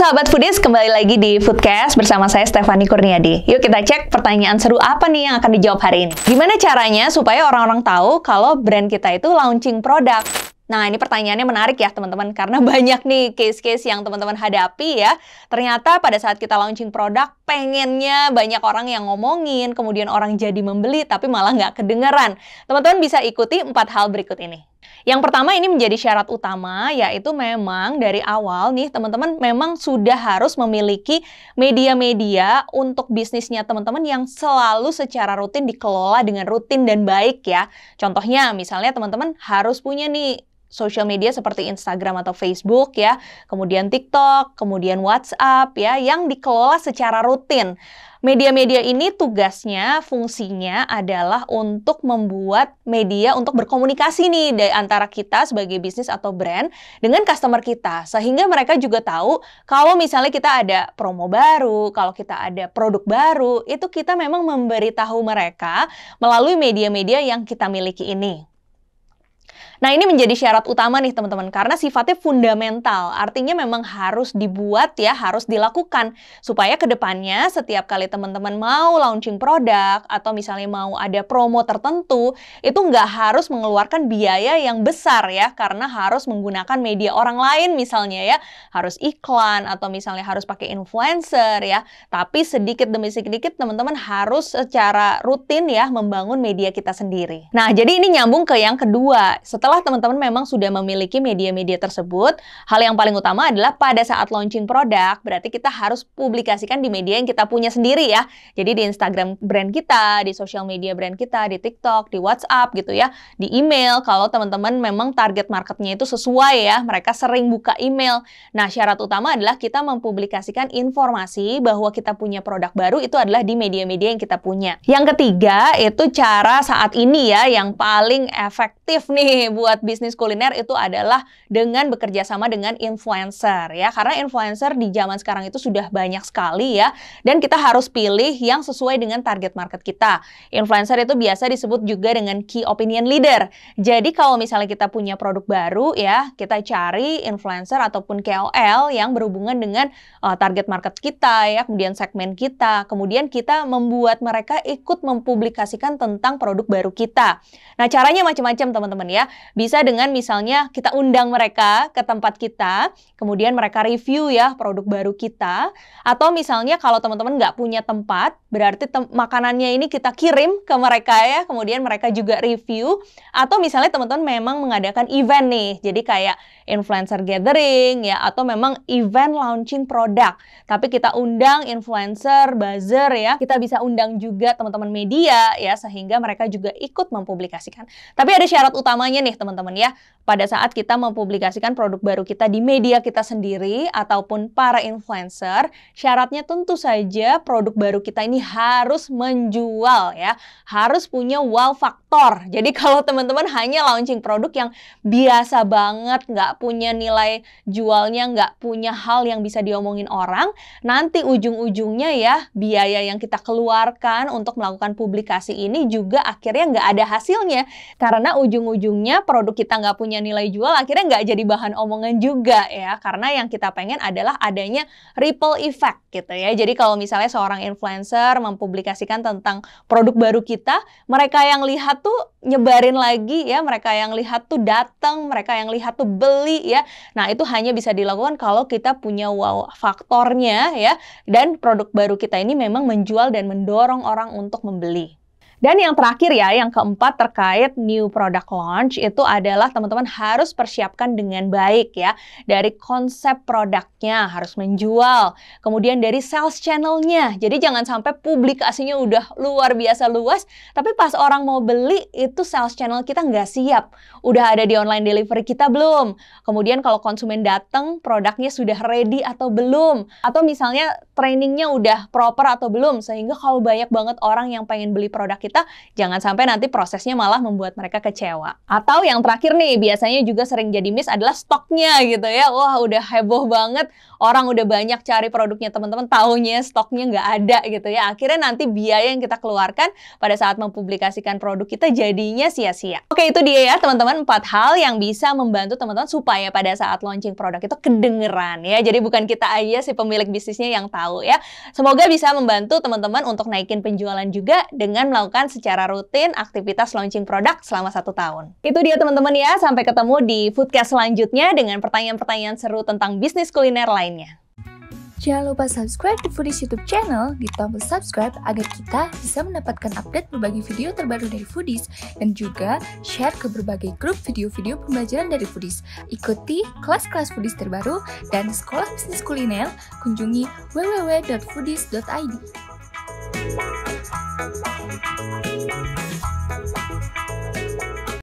sahabat foodies, kembali lagi di Foodcast bersama saya Stefani Kurniadi. Yuk kita cek pertanyaan seru apa nih yang akan dijawab hari ini. Gimana caranya supaya orang-orang tahu kalau brand kita itu launching produk? Nah, ini pertanyaannya menarik ya teman-teman karena banyak nih case-case yang teman-teman hadapi ya. Ternyata pada saat kita launching produk pengennya banyak orang yang ngomongin, kemudian orang jadi membeli tapi malah nggak kedengeran. Teman-teman bisa ikuti empat hal berikut ini. Yang pertama ini menjadi syarat utama yaitu memang dari awal nih teman-teman memang sudah harus memiliki media-media untuk bisnisnya teman-teman yang selalu secara rutin dikelola dengan rutin dan baik ya. Contohnya misalnya teman-teman harus punya nih social media seperti Instagram atau Facebook ya, kemudian TikTok, kemudian WhatsApp ya yang dikelola secara rutin. Media-media ini tugasnya, fungsinya adalah untuk membuat media untuk berkomunikasi nih dari antara kita sebagai bisnis atau brand dengan customer kita. Sehingga mereka juga tahu kalau misalnya kita ada promo baru, kalau kita ada produk baru, itu kita memang memberitahu mereka melalui media-media yang kita miliki ini. Nah, ini menjadi syarat utama nih teman-teman karena sifatnya fundamental. Artinya memang harus dibuat ya, harus dilakukan supaya kedepannya setiap kali teman-teman mau launching produk atau misalnya mau ada promo tertentu, itu nggak harus mengeluarkan biaya yang besar ya karena harus menggunakan media orang lain misalnya ya, harus iklan atau misalnya harus pakai influencer ya. Tapi sedikit demi sedikit teman-teman harus secara rutin ya membangun media kita sendiri. Nah, jadi ini nyambung ke yang kedua. Setelah setelah teman-teman memang sudah memiliki media-media tersebut, hal yang paling utama adalah pada saat launching produk, berarti kita harus publikasikan di media yang kita punya sendiri ya. Jadi di Instagram brand kita, di social media brand kita, di TikTok, di WhatsApp gitu ya, di email kalau teman-teman memang target marketnya itu sesuai ya, mereka sering buka email. Nah, syarat utama adalah kita mempublikasikan informasi bahwa kita punya produk baru itu adalah di media-media yang kita punya. Yang ketiga itu cara saat ini ya yang paling efektif nih buat bisnis kuliner itu adalah dengan bekerja sama dengan influencer ya. Karena influencer di zaman sekarang itu sudah banyak sekali ya dan kita harus pilih yang sesuai dengan target market kita. Influencer itu biasa disebut juga dengan key opinion leader. Jadi kalau misalnya kita punya produk baru ya, kita cari influencer ataupun KOL yang berhubungan dengan uh, target market kita ya, kemudian segmen kita, kemudian kita membuat mereka ikut mempublikasikan tentang produk baru kita. Nah, caranya macam-macam teman-teman ya. Bisa dengan misalnya kita undang mereka ke tempat kita, kemudian mereka review ya produk baru kita. Atau misalnya kalau teman-teman nggak punya tempat, berarti tem makanannya ini kita kirim ke mereka ya, kemudian mereka juga review. Atau misalnya teman-teman memang mengadakan event nih, jadi kayak influencer gathering ya, atau memang event launching produk. Tapi kita undang influencer, buzzer ya, kita bisa undang juga teman-teman media ya, sehingga mereka juga ikut mempublikasikan. Tapi ada syarat utamanya nih, teman-teman ya. Pada saat kita mempublikasikan produk baru kita di media kita sendiri ataupun para influencer, syaratnya tentu saja produk baru kita ini harus menjual ya. Harus punya wow faktor. Jadi kalau teman-teman hanya launching produk yang biasa banget, nggak punya nilai jualnya, nggak punya hal yang bisa diomongin orang, nanti ujung-ujungnya ya biaya yang kita keluarkan untuk melakukan publikasi ini juga akhirnya nggak ada hasilnya. Karena ujung-ujungnya produk kita nggak punya nilai jual, akhirnya nggak jadi bahan omongan juga ya. Karena yang kita pengen adalah adanya ripple effect gitu ya. Jadi kalau misalnya seorang influencer mempublikasikan tentang produk baru kita, mereka yang lihat tuh nyebarin lagi ya, mereka yang lihat tuh datang, mereka yang lihat tuh beli ya. Nah itu hanya bisa dilakukan kalau kita punya wow faktornya ya. Dan produk baru kita ini memang menjual dan mendorong orang untuk membeli. Dan yang terakhir ya, yang keempat terkait new product launch itu adalah teman-teman harus persiapkan dengan baik ya. Dari konsep produknya harus menjual, kemudian dari sales channelnya. Jadi jangan sampai publikasinya udah luar biasa luas, tapi pas orang mau beli itu sales channel kita nggak siap. Udah ada di online delivery kita belum? Kemudian kalau konsumen datang, produknya sudah ready atau belum? Atau misalnya trainingnya udah proper atau belum? Sehingga kalau banyak banget orang yang pengen beli produk kita kita jangan sampai nanti prosesnya malah membuat mereka kecewa. Atau yang terakhir nih, biasanya juga sering jadi miss adalah stoknya gitu ya. Wah, udah heboh banget, orang udah banyak cari produknya teman-teman, taunya stoknya nggak ada gitu ya. Akhirnya nanti biaya yang kita keluarkan pada saat mempublikasikan produk kita jadinya sia-sia. Oke, itu dia ya teman-teman, empat hal yang bisa membantu teman-teman supaya pada saat launching produk itu kedengeran ya. Jadi bukan kita aja si pemilik bisnisnya yang tahu ya. Semoga bisa membantu teman-teman untuk naikin penjualan juga dengan melakukan melakukan secara rutin aktivitas launching produk selama satu tahun. Itu dia teman-teman ya, sampai ketemu di foodcast selanjutnya dengan pertanyaan-pertanyaan seru tentang bisnis kuliner lainnya. Jangan lupa subscribe di Foodies YouTube channel di tombol subscribe agar kita bisa mendapatkan update berbagai video terbaru dari Foodies dan juga share ke berbagai grup video-video pembelajaran dari Foodies. Ikuti kelas-kelas Foodies terbaru dan sekolah bisnis kuliner kunjungi www.foodies.id. Thank you Thank you.